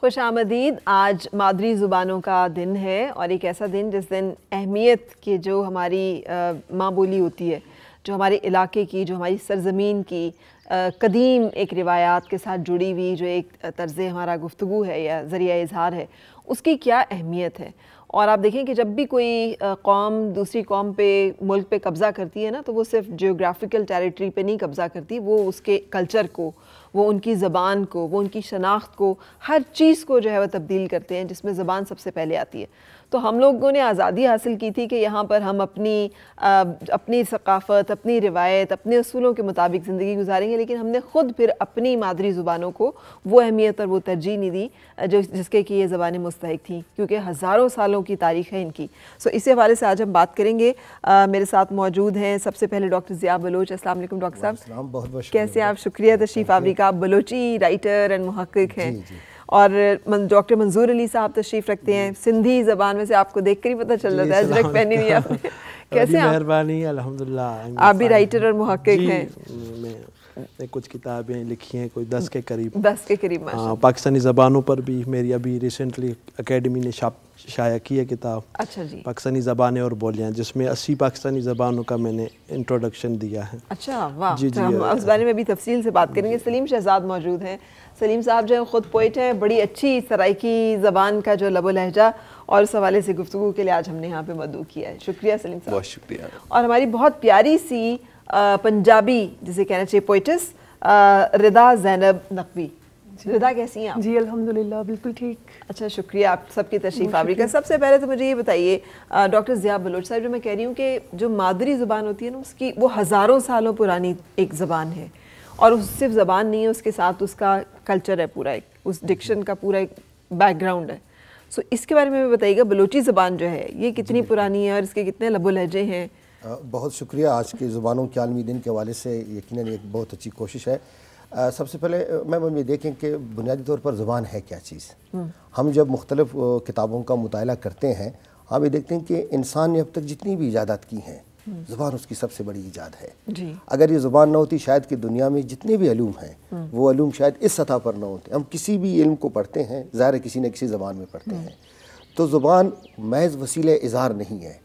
खुश आमदीद आज मादरी ज़ुबानों का दिन है और एक ऐसा दिन जिस दिन अहमियत के जो हमारी माँ बोली होती है जो हमारे इलाके की जो हमारी सरजमीन की आ, कदीम एक रिवायात के साथ जुड़ी हुई जो एक तर्ज हमारा गुफ्तु है या ज़रिया इजहार है उसकी क्या अहमियत है और आप देखें कि जब भी कोई कौम दूसरी कौम पे मुल्क पे कब्ज़ा करती है ना तो वो सिर्फ जियोग्राफिकल टेरिटरी पे नहीं कब्ज़ा करती वो उसके कल्चर को वो उनकी ज़बान को वो उनकी शनाख्त को हर चीज़ को जो है वह तब्दील करते हैं जिसमें ज़बान सबसे पहले आती है तो हम लोगों ने आज़ादी हासिल की थी कि यहाँ पर हम अपनी आ, अपनी सकाफ़त अपनी रिवायत अपने असूलों के मुताबिक ज़िंदगी गुजारेंगे लेकिन हमने ख़ुद फिर अपनी मादरी ज़ुबानों को वो अहमियत और वो तरजीह नहीं दी जो जिसके कि ये ज़बानें मुस्तक थी क्योंकि हज़ारों सालों की तारीख है इनकी सो इसी हवाले से आज हम बात करेंगे आ, मेरे साथ मौजूद हैं सबसे पहले डॉक्टर ज़िया बलोच असल डॉक्टर साहब कैसे आप शुक्रिया तशीफ आप आप बलोची राइटर एंड महक्क हैं और डॉक्टर मंजूर अली साहब तशरीफ़ रखते हैं सिंधी ज़बान में से आपको देख कर ही पता चल रहा था पहनी नहीं आपने कैसे मेहरबानी आप भी राइटर और महक्क हैं ने कुछ किताबें लिखी हैं कोई दस के करीब दस के करीब हाँ पाकिस्तानी ज़बानों पर भी मेरी अभी रिसेंटली अकेडमी ने शाया की है किताब अच्छा जी पाकिस्तानी ज़बानें और बोलियाँ जिसमें अस्सी पाकिस्तानी ज़बानों का मैंने इंट्रोडक्शन दिया है अच्छा वाह जी जी हम उस बारे में भी तफसील से बात करेंगे सलीम शहजाद मौजूद हैं सलीम साहब जो है ख़ुद पोइट हैं बड़ी अच्छी सराइकी ज़बान का जो लबो लहजा और सवाले हवाले से गुफ्तु के लिए आज हमने यहाँ पे मदू किया है शुक्रिया सलीम साहब बहुत शुक्रिया और हमारी बहुत प्यारी सी पंजाबी जिसे कहना चाहिए पोइटिस रिदा जैनब नकवी रिदा कैसी हैं आप जी अल्हम्दुलिल्लाह बिल्कुल ठीक अच्छा शुक्रिया आप सबकी तशरीफ आवरी का सबसे पहले तो मुझे ये बताइए डॉक्टर ज़िया बलोच साहब जो मैं कह रही हूँ कि जो मादरी ज़ुबान होती है ना उसकी वो हज़ारों सालों पुरानी एक ज़बान है और उस सिर्फ ज़बान नहीं है उसके साथ उसका कल्चर है पूरा एक उस डिक्शन का पूरा एक बैकग्राउंड है सो इसके बारे में बताइएगा बलोची ज़बान जो है ये कितनी पुरानी है और इसके कितने लबो लहजे हैं बहुत शुक्रिया आज के ज़ुबानों के आलमी दिन के हवाले से यकीन एक बहुत अच्छी कोशिश है आ, सबसे पहले मैम ये देखें कि बुनियादी तौर पर ज़ुबान है क्या चीज़ हम्म। हम जब मुख्तलिफ किताबों का मुताल करते हैं हम ये देखते हैं कि इंसान ने अब तक जितनी भी इजादत की हैं हम्म। ज़ुबान उसकी सबसे बड़ी ईजाद है अगर ये ज़ुबान ना होती शायद कि दुनिया में जितने भी अलूम हैं हम्म। वो अलूम शायद इस सतह पर ना होते हम किसी भी इल्म को पढ़ते हैं ज़ाहिर किसी न किसी ज़बान में पढ़ते हैं तो ज़ुबान महज वसीले इज़हार नहीं है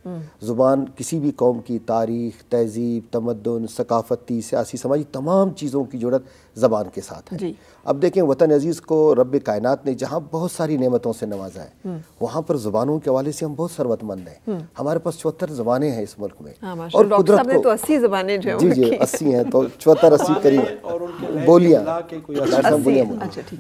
ज़ुबान किसी भी कौम की तारीख तहज़ीब तमदन सकाफ़ती सियासी समाजी तमाम चीज़ों की जरूरत ज़बान के साथ है अब देखें वतन अजीज़ को रब कायनात ने जहाँ बहुत सारी नेमतों से नवाजा है हम्म। वहाँ पर ज़ुबानों के हवाले से हम बहुत सरवतमंद हैं हम्म। हमारे पास चौहत्तर ज़बानें हैं इस मुल्क में हाँ, और कुदरत को तो अस्सी ज़बानें जो जी जी अस्सी हैं तो चौहत्तर अस्सी करीब बोलियाँ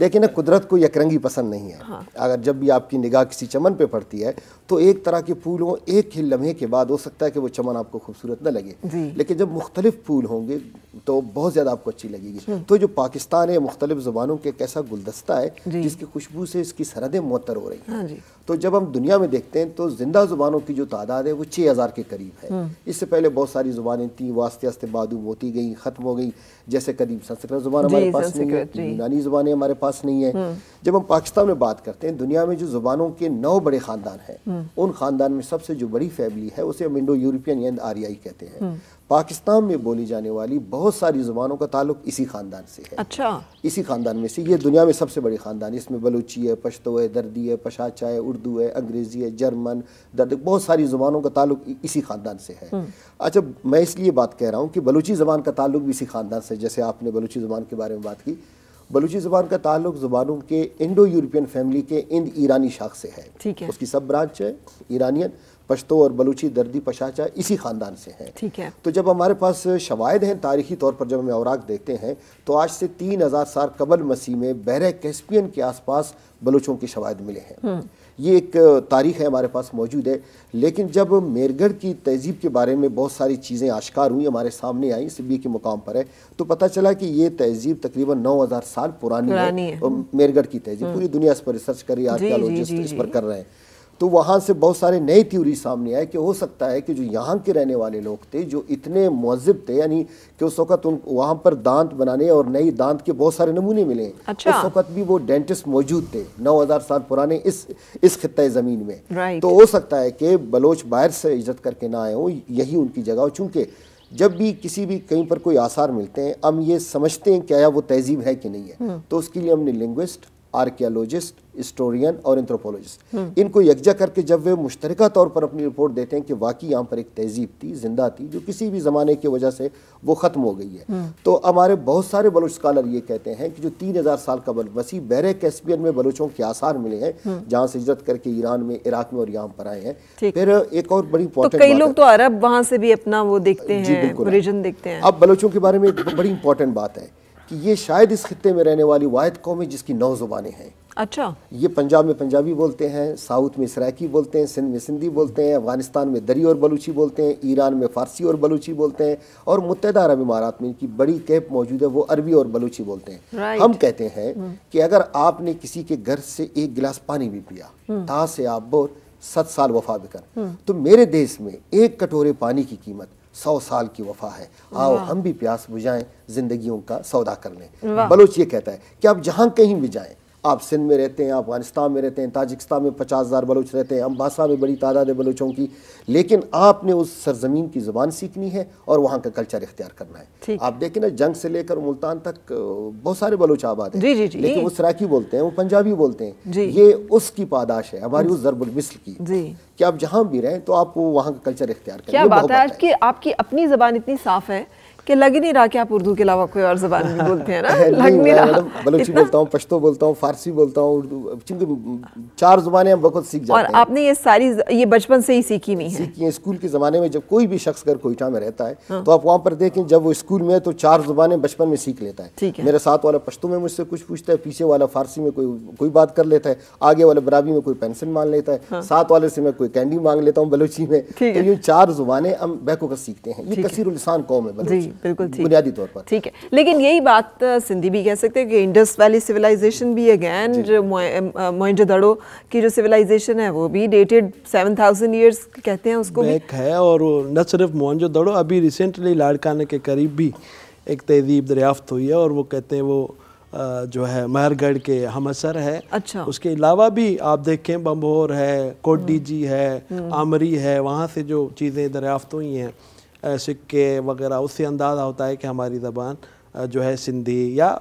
लेकिन अच्छा, कुदरत को यकरंगी पसंद नहीं है हाँ। अगर जब भी आपकी निगाह किसी चमन पर पड़ती है तो एक तरह के फूल हों एक ही लम्हे के बाद हो सकता है कि वो चमन आपको खूबसूरत न लगे लेकिन जब मुख्तलिफ फूल होंगे तो बहुत ज़्यादा आपको अच्छी लगेगी हम्म। तो जो पाकिस्तान है मुख्तलिफ ज़बानों के कैसा गुलदस्ता है जिसकी खुशबू से इसकी सरहदें मुतर हो रही हैं हाँ तो जब हम दुनिया में देखते हैं तो ज़िंदा ज़ुबानों की जो तादाद है वो छः हज़ार के करीब है हम्म। इससे पहले बहुत सारी ज़ुबानें थी वो आस्ते बादूम होती गई ख़त्म हो गई जैसे कदीम संस्कृत ज़ुबान हमारे पास नहीं है यूनानी ज़ुबानें हमारे पास नहीं है हम्म। जब हम पाकिस्तान में बात करते हैं दुनिया में जो ज़ुबानों के नौ बड़े ख़ानदान हैं उन ख़ानदान में सबसे जो बड़ी फैमिली है उसे हम इंडो यूरोपियन या आरियाई कहते हैं पाकिस्तान में बोली जाने वाली बहुत सारी ज़ुबानों का ताल्लुक इसी ख़ानदान से है अच्छा इसी ख़ानदान में से ये दुनिया में सबसे बड़ी ख़ानदान इसमें बलूची है पश्तो है दर्दी है पशाचा है उर्दू है अंग्रेज़ी है जर्मन दर्द बहुत सारी ज़ुबानों का ताल्लुक इसी ख़ानदान से है हम्म। अच्छा मैं इसलिए बात कह रहा हूँ कि बलूची ज़बान का ताल्लुक भी इसी ख़ानदान से जैसे आपने बलूची ज़बान के बारे में बात की बलूची ज़बान का ताल्लुक ज़ुबानों के इंडो यूरोपियन फैमिली के इंद ईरानी शाख से है उसकी सब ब्रांच है ईरानियन पश्तो और बलूची दर्दी पशाचा इसी ख़ानदान से हैं ठीक है तो जब हमारे पास शवायद हैं तारीखी तौर पर जब हम औराक देखते हैं तो आज से तीन हज़ार साल कबल मसीह में बहर कैस्पियन के आसपास बलूचों के शवायद मिले हैं हम्म। ये एक तारीख है हमारे पास मौजूद है लेकिन जब मेरगढ़ की तहजीब के बारे में बहुत सारी चीज़ें आश्कार हुई हमारे सामने आई सिब्बी के मुकाम पर है तो पता चला कि ये तहजीब तकरीबन 9000 साल पुरानी, पुरानी है, है। मेरगढ़ की तहजीब हम्म। पूरी दुनिया इस पर रिसर्च कर रही है आर्कियोलॉजिस्ट इस पर कर रहे हैं तो वहाँ से बहुत सारे नई थ्यूरी सामने आए कि हो सकता है कि जो यहाँ के रहने वाले लोग थे जो इतने महजब थे यानी कि उस वक्त उन वहाँ पर दांत बनाने और नई दांत के बहुत सारे नमूने मिले अच्छा। उस वक्त भी वो डेंटिस्ट मौजूद थे 9000 साल पुराने इस इस खत्े ज़मीन में तो हो सकता है कि बलोच बाहर से इज्जत करके ना आए हों यही उनकी जगह हो चूँकि जब भी किसी भी कहीं पर कोई आसार मिलते हैं हम ये समझते हैं कि आया वो तहजीब है कि नहीं है हम्म। तो उसके लिए हमने लिंग्विस्ट आर्कियालॉजिस्ट हिस्टोरियन और एंथ्रोपोलॉजिस्ट हम्म। इनको यकजा करके जब वे मुश्तरक तौर पर अपनी रिपोर्ट देते हैं कि वाकई यहाँ पर एक तहजीब थी जिंदा थी जो किसी भी ज़माने की वजह से वो ख़त्म हो गई है हम्म। तो हमारे बहुत सारे बलोच स्कालर ये कहते हैं कि जो तीन हज़ार साल का वसी बहर कैसपियन में बलोचों के आसार मिले हैं हम्म। जहाँ से हिजरत करके ईरान में इराक में और यहाँ पर आए हैं फिर एक और बड़ी इंपॉर्टेंट तो कई लोग तो अरब वहाँ से भी अपना वो देखते हैं देखते हैं अब बलोचों के बारे में एक बड़ी इंपॉर्टेंट बात है कि ये शायद इस खत्े में रहने वाली वाद है जिसकी नौ ज़ुबानें हैं अच्छा ये पंजाब में पंजाबी बोलते हैं साउथ में सराकी बोलते हैं सिंध में सिंधी बोलते हैं अफगानिस्तान में दरी और बलूची बोलते हैं ईरान में फ़ारसी और बलूची बोलते हैं और मुतहदा अरब इमारात में इनकी बड़ी कैप मौजूद है वो अरबी और बलूची बोलते हैं हम कहते हैं हम्म। कि अगर आपने किसी के घर से एक गिलास पानी भी पिया हम्म। तहाँ से आप बोल सत साल वफा भी कर हम्म। तो मेरे देश में एक कटोरे पानी की कीमत सौ साल की वफा है आओ हम भी प्यास बुझाएं जिंदगियों का सौदा कर लें बलोच ये कहता है कि आप जहां कहीं भी जाएं आप सिंध में रहते हैं अफगानिस्तान में रहते हैं ताजिकस्तान में पचास हज़ार बलूच रहते हैं अम्बासा में बड़ी तादाद है बलूचों की लेकिन आपने उस सरजमीन की ज़बान सीखनी है और वहाँ का कल्चर इख्तियार करना है आप देखें ना जंग से लेकर मुल्तान तक बहुत सारे बलूच आबाद हैं लेकिन वो सराकी बोलते हैं वो पंजाबी बोलते हैं ये उसकी पादाश है हमारी उस जरबुलमिसल की कि आप जहाँ भी रहें तो आप वहाँ का कल्चर इख्तियार करें क्या बात है आपकी अपनी ज़बान इतनी साफ़ है कि लग ही नहीं रहा कि आप उर्दू के अलावा कोई और जबान भी बोलते हैं ना लग नहीं रहा बलूची मतलब, मतलब बोलता हूँ पश्तो बोलता हूँ फारसी बोलता हूँ उर्दू चूंकि चार जुबान हम बहुत सीख जाते हैं और आपने ये सारी ये बचपन से ही सीखी हुई सीखी है स्कूल के ज़माने में जब कोई भी शख्स अगर कोयटा में रहता है हाँ। तो आप वहाँ पर देखें जब वो स्कूल में है तो चार जुबानें बचपन में सीख लेता है मेरे साथ वाला पश्तो में मुझसे कुछ पूछता है पीछे वाला फारसी में कोई कोई बात कर लेता है आगे वाले बराबी में कोई पेंसिल मांग लेता है हाँ। साथ वाले से मैं कोई कैंडी मांग लेता हूँ बलोची में तो ये चार जुबानें हम बैको कर सीखते हैं ये कसर कौम है बलोची बिल्कुल ठीक बुनियादी तौर पर ठीक है लेकिन यही बात सिंधी भी कह सकते हैं कि इंडस वैली सिविलाइजेशन भी अगैन जो मोइंजोदड़ो की जो सिविलाइजेशन है वो भी डेटेड सेवन थाउजेंड ईयर्स कहते हैं उसको एक है और न सिर्फ मोहनजोदड़ो अभी रिसेंटली लाड़काना के करीब भी एक तहजीब दरियाफ्त हुई है और वो कहते हैं वो जो है महरगढ़ के हमसर है अच्छा उसके अलावा भी आप देखें बम्बोर है कोटी जी हम्म। है हम्म। आमरी है वहाँ से जो चीज़ें दरियाफ्त हुई हैं सिक्के वगैरह उससे अंदाज़ा होता है कि हमारी ज़बान जो है सिंधी या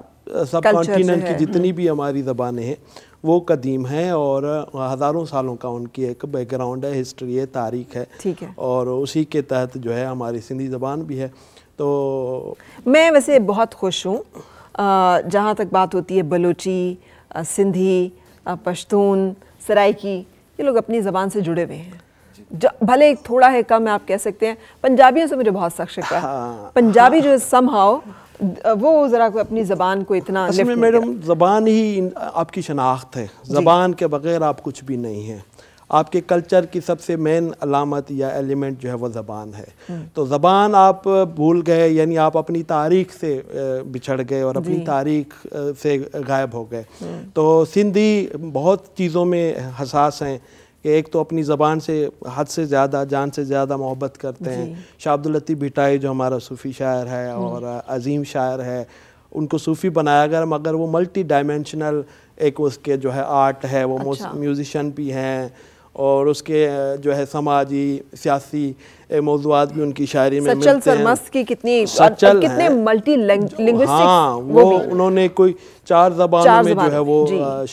सब कॉन्टीनेंट की जितनी भी हम्म। हमारी ज़बानें हैं वो कदीम है और हज़ारों सालों का उनकी एक बैकग्राउंड है हिस्ट्री है तारीख है ठीक है और उसी के तहत जो है हमारी सिंधी ज़बान भी है तो मैं वैसे बहुत खुश हूँ जहाँ तक बात होती है बलोची सिंधी पश्तून सराइकी ये लोग अपनी ज़बान से जुड़े हुए हैं भले थोड़ा है कम है आप कह सकते हैं पंजाबियों से मुझे बहुत सख्त है हाँ, पंजाबी हाँ, जो सम हाओ वो ज़रा अपनी ज़बान को इतना मैडम ज़बान ही आपकी शनाख्त है ज़बान के बगैर आप कुछ भी नहीं हैं आपके कल्चर की सबसे मेन अलामत या एलिमेंट जो है वह ज़बान है हम्म। तो ज़बान आप भूल गए यानी आप अपनी तारीख से बिछड़ गए और अपनी तारीख से गायब हो गए हम्म। तो सिंधी बहुत चीज़ों में हसास हैं कि एक तो अपनी ज़बान से हद से ज़्यादा जान से ज़्यादा मोहब्बत करते हैं शाह भिटाई जो हमारा सूफ़ी शायर है और अजीम शायर है उनको सूफ़ी बनाया गया मगर वो मल्टी डायमेंशनल एक उसके जो है आर्ट है वो अच्छा। म्यूज़िशन भी हैं और उसके जो है समाजी सियासी मौजूद भी उनकी शायरी में सचल की कितनी सचल कितने मल्टी लिंग, हाँ वो, वो उन्होंने कोई चार जबानों में जो है वो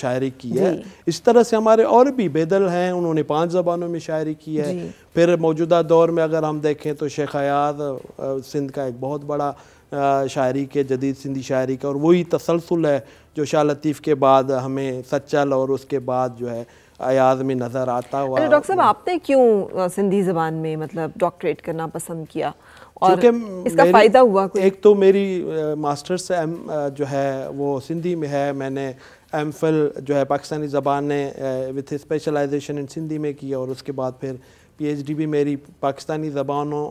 शायरी की है इस तरह से हमारे और भी बेदल हैं उन्होंने पांच जबानों में शायरी की है फिर मौजूदा दौर में अगर हम देखें तो शेख हयात सिंध का एक बहुत बड़ा शायरी के जदीद सिंधी शायरी का और वही तसलसल है जो शाह लतीफ़ के बाद हमें सचल और उसके बाद जो है आयाज में नज़र आता हुआ अच्छा, डॉक्टर साहब आपने क्यों सिंधी ज़बान में मतलब डॉक्टरेट करना पसंद किया और इसका फ़ायदा हुआ कोई? एक तो मेरी मास्टर्स एम जो है वो सिंधी में है मैंने एम फिल जो है पाकिस्तानी ज़बान ने विथ स्पेशलाइजेशन इन सिंधी में किया और उसके बाद फिर पीएचडी भी मेरी पाकिस्तानी ज़बानों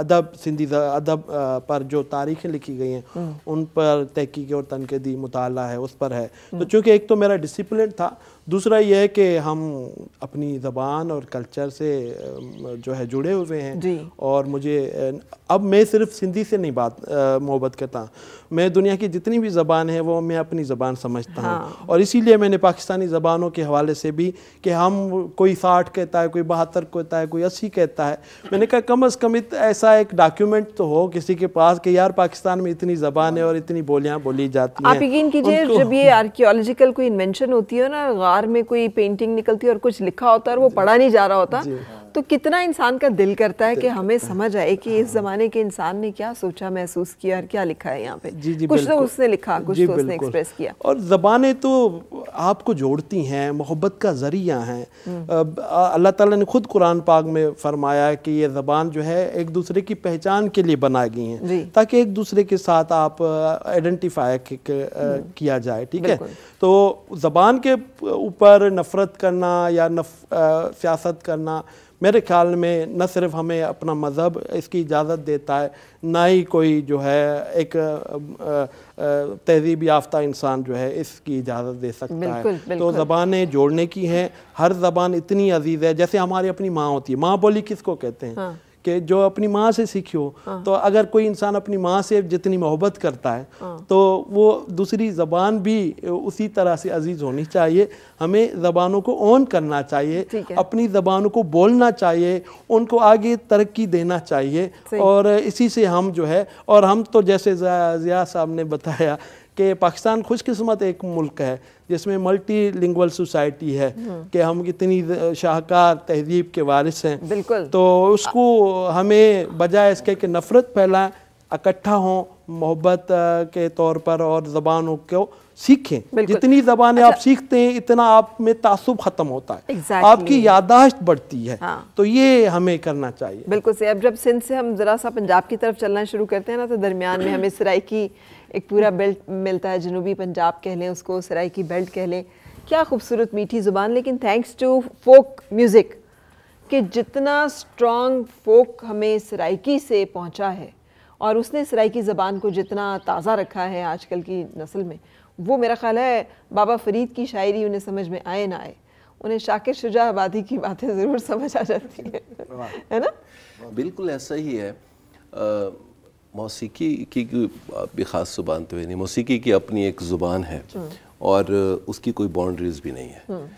अदब सिंधी अदब पर जो तारीखें लिखी गई हैं हम्म। उन पर तहकीक और तनकदी मुताला है उस पर है तो हम्म। चूँकि एक तो मेरा डिसिप्लिन था दूसरा यह है कि हम अपनी ज़बान और कल्चर से जो है जुड़े हुए हैं और मुझे अब मैं सिर्फ सिंधी से नहीं बात मोहब्बत करता मैं दुनिया की जितनी भी ज़बान है वो मैं अपनी ज़बान समझता हाँ। हूँ और इसीलिए मैंने पाकिस्तानी ज़बानों के हवाले से भी कि हम कोई साठ कहता है कोई बहत्तर कहता है कोई अस्सी कहता है मैंने कहा कम अज़ कम ऐसा एक डॉक्यूमेंट तो हो किसी के पास कि यार पाकिस्तान में इतनी ज़बान है और इतनी बोलियाँ बोली जाती हैं आप यकीन कीजिए जब ये आर्कियोलॉजिकल कोई इन्वेंशन होती है ना दीवार में कोई पेंटिंग निकलती है और कुछ लिखा होता है और वो पढ़ा नहीं जा रहा होता तो कितना इंसान का दिल करता है कि हमें समझ आए कि इस हाँ। जमाने के इंसान ने क्या सोचा महसूस किया और क्या लिखा है यहाँ पे जी जी कुछ तो उसने लिखा कुछ तो उसने एक्सप्रेस किया और जबाने तो आपको जोड़ती हैं मोहब्बत का जरिया हैं हम्म। अल्लाह ताला ने खुद कुरान पाक में फरमाया कि ये जबान जो है एक दूसरे की पहचान के लिए बनाई गई है ताकि एक दूसरे के साथ आप आइडेंटिफाई हम्म। किया जाए ठीक है तो जबान के ऊपर नफरत करना या नफ, सियासत करना मेरे ख्याल में न सिर्फ हमें अपना मज़हब इसकी इजाज़त देता है ना ही कोई जो है एक तहजीब याफ्ता इंसान जो है इसकी इजाज़त दे सकता बिल्कुल, है बिल्कुल। तो ज़बानें जोड़ने की हैं हर ज़बान इतनी अजीज़ है जैसे हमारी अपनी माँ होती है माँ बोली किसको कहते हैं हाँ। कि जो अपनी माँ से सीखी हो हाँ। तो अगर कोई इंसान अपनी माँ से जितनी मोहब्बत करता है हाँ। तो वो दूसरी ज़बान भी उसी तरह से अजीज़ होनी चाहिए हमें ज़बानों को ऑन करना चाहिए अपनी ज़बानों को बोलना चाहिए उनको आगे तरक्की देना चाहिए और इसी से हम जो है और हम तो जैसे जिया साहब ने बताया कि पाकिस्तान खुशकस्मत एक मुल्क है जिसमें मल्टी लिंगल सोसाइटी है कि हम कितनी शाहकार तहजीब के वारिस हैं बिल्कुल तो उसको हमें बजाय इसके कि नफ़रत फैलाएं इकट्ठा हों मोहब्बत के तौर पर और ज़बानों को सीखें जितनी जबान अच्छा। आप सीखते हैं इतना आप में तासुब ख़त्म होता है exactly. आपकी यादाश्त बढ़ती है हाँ। तो ये हमें करना चाहिए बिल्कुल से अब जब सिंध से हम ज़रा सा पंजाब की तरफ चलना शुरू करते हैं ना तो दरमियान में हमें सराय की एक पूरा बेल्ट मिलता है जनूबी पंजाब कह लें उसको सराय की बेल्ट कह लें क्या खूबसूरत मीठी ज़ुबान लेकिन थैंक्स टू फोक म्यूज़िक कि जितना स्ट्रॉन्ग फोक हमें सराइकी से पहुंचा है और उसने सराइकी ज़बान को जितना ताज़ा रखा है आजकल की नस्ल में वो मेरा ख्याल है बाबा फरीद की शायरी उन्हें समझ में आए ना आए उन्हें शाकिर शुजा आबादी की बातें ज़रूर समझ आ जाती है है ना बिल्कुल ऐसा ही है आ, मौसीकी की आप भी ख़ास ज़ुबान तो है नहीं मौसीकी की अपनी एक ज़ुबान है और उसकी कोई बाउंड्रीज़ भी नहीं है हम्म।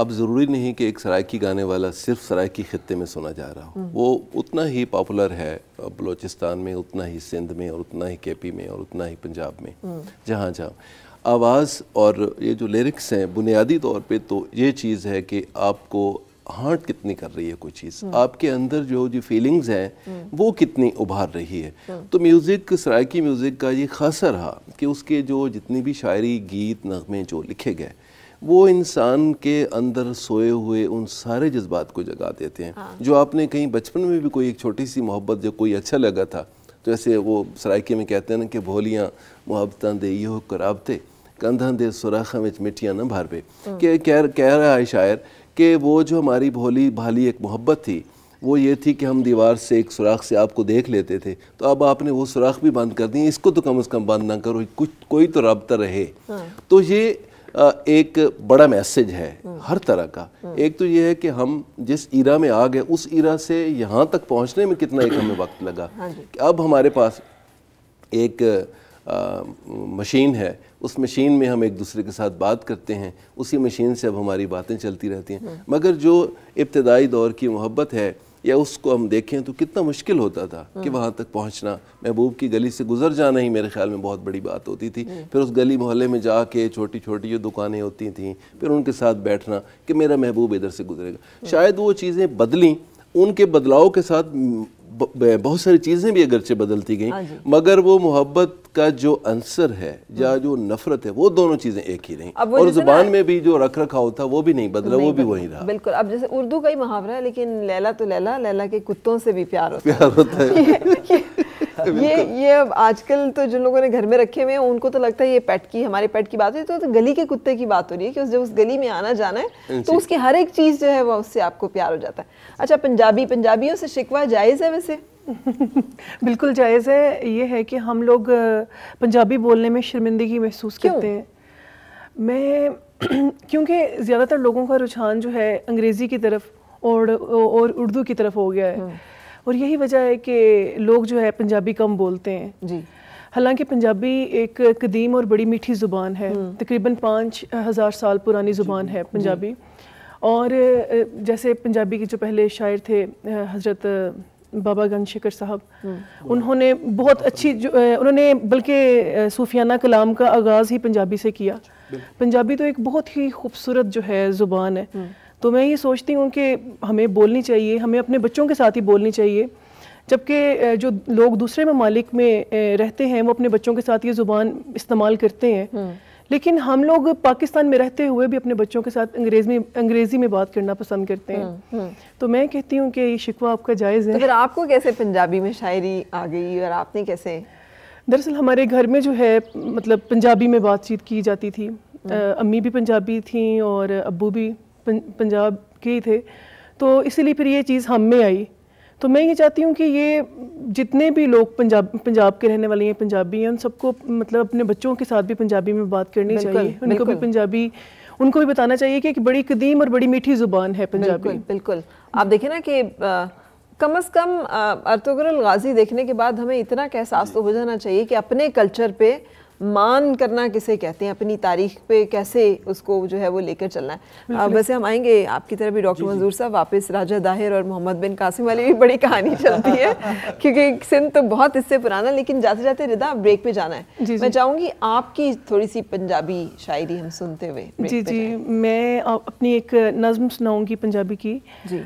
अब ज़रूरी नहीं कि एक सरायकी गाने वाला सिर्फ सरायकी ख़त्े में सुना जा रहा हो हम्म। वो उतना ही पॉपुलर है बलूचिस्तान में उतना ही सिंध में और उतना ही केपी में और उतना ही पंजाब में हम्म। जहाँ जहाँ आवाज़ और ये जो लिरिक्स हैं बुनियादी तौर पे तो ये चीज़ है कि आपको हार्ट कितनी कर रही है कोई चीज़ हम्म। आपके अंदर जो जो फीलिंग्स हैं हम्म। वो कितनी उभार रही है हम्म। तो म्यूज़िक सराकी म्यूज़िक का ये खासा रहा कि उसके जो जितनी भी शायरी गीत नगमे जो लिखे गए वो इंसान के अंदर सोए हुए उन सारे जज्बात को जगा देते हैं हाँ। जो आपने कहीं बचपन में भी कोई एक छोटी सी मोहब्बत जो कोई अच्छा लगा था तो ऐसे वो सराइके में कहते हैं ना कि भोलियाँ मोहब्बतें दे यो कराबते कंधा दे सुराखा में मिट्टियाँ न भर पे कह कह रहा है शायर कि वो जो हमारी भोली भाली एक मोहब्बत थी वो ये थी कि हम दीवार से एक सुराख से आपको देख लेते थे तो अब आपने वो सुराख भी बंद कर दी इसको तो कम अज़ कम बंद ना करो कुछ कोई तो रबता रहे हाँ। तो ये एक बड़ा मैसेज है हाँ। हर तरह का हाँ। एक तो ये है कि हम जिस इरा में आ गए उस इरा से यहाँ तक पहुँचने में कितना एक हमें वक्त लगा कि अब हमारे पास एक आ, मशीन है उस मशीन में हम एक दूसरे के साथ बात करते हैं उसी मशीन से अब हमारी बातें चलती रहती हैं हम्म। मगर जो इब्तदाई दौर की मोहब्बत है या उसको हम देखें तो कितना मुश्किल होता था कि हम्म। वहाँ तक पहुँचना महबूब की गली से गुजर जाना ही मेरे ख्याल में बहुत बड़ी बात होती थी हम्म। फिर उस गली मोहल्ले में जाके छोटी छोटी जो दुकानें होती थी फिर उनके साथ बैठना कि मेरा महबूब इधर से गुजरेगा शायद वो चीज़ें बदलें उनके बदलाव के साथ बहुत सारी चीज़ें भी अगरचे बदलती गई हाँ मगर वो मोहब्बत का जो अंसर है या हाँ। जो नफरत है वो दोनों चीज़ें एक ही रही और जुबान में भी जो रख रखाव था वो भी नहीं बदला नहीं वो भी वही रहा बिल्कुल अब जैसे उर्दू का ही मुहावरा है लेकिन लैला तो लैला लैला के कुत्तों से भी प्यार होता, प्यार होता है ये, ये ये ये आजकल तो जिन लोगों ने घर में रखे हुए हैं उनको तो लगता है ये पेट की हमारे पेट की बात हो रही तो, तो गली के कुत्ते की बात हो रही है कि उस जब उस गली में आना जाना है तो उसकी हर एक चीज़ जो है वह उससे आपको प्यार हो जाता है अच्छा पंजाबी पंजाबियों से शिकवा जायज़ है वैसे बिल्कुल जायज़ है ये है कि हम लोग पंजाबी बोलने में शर्मिंदगी महसूस करते हैं मैं क्योंकि ज़्यादातर लोगों का रुझान जो है अंग्रेज़ी की तरफ और और उर्दू की तरफ हो गया है हम्म। और यही वजह है कि लोग जो है पंजाबी कम बोलते हैं जी हालांकि पंजाबी एक कदीम और बड़ी मीठी ज़ुबान है हम्म। तकरीबन पाँच हज़ार साल पुरानी ज़ुबान है पंजाबी और जैसे पंजाबी के जो पहले शायर थे हज़रत बाबा गंज शेखर साहब हम्म। उन्होंने बहुत अच्छी जो उन्होंने बल्कि सूफियाना कलाम का आगाज़ ही पंजाबी से किया अच्छा, पंजाबी तो एक बहुत ही खूबसूरत जो है ज़ुबान है हम्म। तो मैं ये सोचती हूँ कि हमें बोलनी चाहिए हमें अपने बच्चों के साथ ही बोलनी चाहिए जबकि जो लोग दूसरे ममालिक में रहते हैं वो अपने बच्चों के साथ ये ज़ुबान इस्तेमाल करते हैं हम्म। लेकिन हम लोग पाकिस्तान में रहते हुए भी अपने बच्चों के साथ अंग्रेज में अंग्रेजी में बात करना पसंद करते हैं हम्म, हम्म। तो मैं कहती हूँ कि ये शिकवा आपका जायज़ है तो फिर आपको कैसे पंजाबी में शायरी आ गई और आपने कैसे दरअसल हमारे घर में जो है मतलब पंजाबी में बातचीत की जाती थी अम्मी भी पंजाबी थी और अबू भी पंजाब के ही थे तो इसीलिए फिर ये चीज़ हम में आई तो मैं ये चाहती हूँ कि ये जितने भी लोग पंजाब पंजाब के रहने वाले हैं पंजाबी हैं उन सबको मतलब अपने बच्चों के साथ भी पंजाबी में बात करनी चाहिए उनको भी पंजाबी उनको भी बताना चाहिए कि, एक बड़ी कदीम और बड़ी मीठी जुबान है पंजाबी बिल्कुल, बिल्कुल। आप देखें ना कि कम अज़ कम अरतुगरल गाजी देखने के बाद हमें इतना का एहसास तो हो जाना चाहिए कि अपने कल्चर पे मान करना किसे कहते हैं अपनी तारीख पे कैसे उसको जो है वो लेकर चलना है वैसे हम आएंगे आपकी तरफ भी डॉक्टर मंजूर साहब वापस राजा दाहिर और मोहम्मद बिन कासिम वाली भी बड़ी कहानी चलती है क्योंकि सिंध तो बहुत इससे पुराना लेकिन जाते जाते रिदा ब्रेक पे जाना है जी मैं चाहूँगी आपकी थोड़ी सी पंजाबी शायरी हम सुनते हुए जी जी मैं अपनी एक नज्म सुनाऊँगी पंजाबी की जी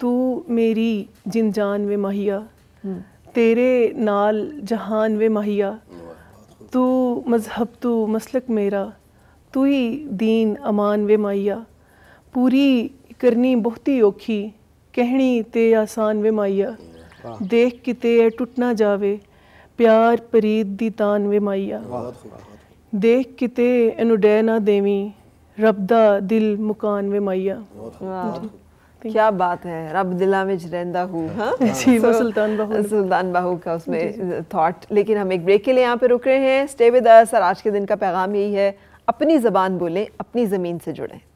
तू मेरी जिन जान वे माहिया हम्म। तेरे नाल जहान वे माहिया तू मज़हब तू मसलक मेरा तू ही दीन अमान वे माइया पूरी करनी बहुती औखी कहनी ते आसान वे माइया देख कि ते टुट ना जावे प्यार परीत दी तान वे माइया देख ਕਿਤੇ ਇਹਨੂੰ ਡੈ ਨਾ ਦੇਵੀਂ ਰੱਬ ਦਾ ਦਿਲ ਮੁਕਾਨ ਵੇ क्या बात है रब दिला में जरेंदा हूँ हाँ। हाँ। जी so, वो सुल्तान बहू सुल्तान बहू का उसमें थॉट लेकिन हम एक ब्रेक के लिए यहाँ पे रुक रहे हैं स्टे विद अस और आज के दिन का पैगाम यही है अपनी ज़बान बोलें अपनी ज़मीन से जुड़ें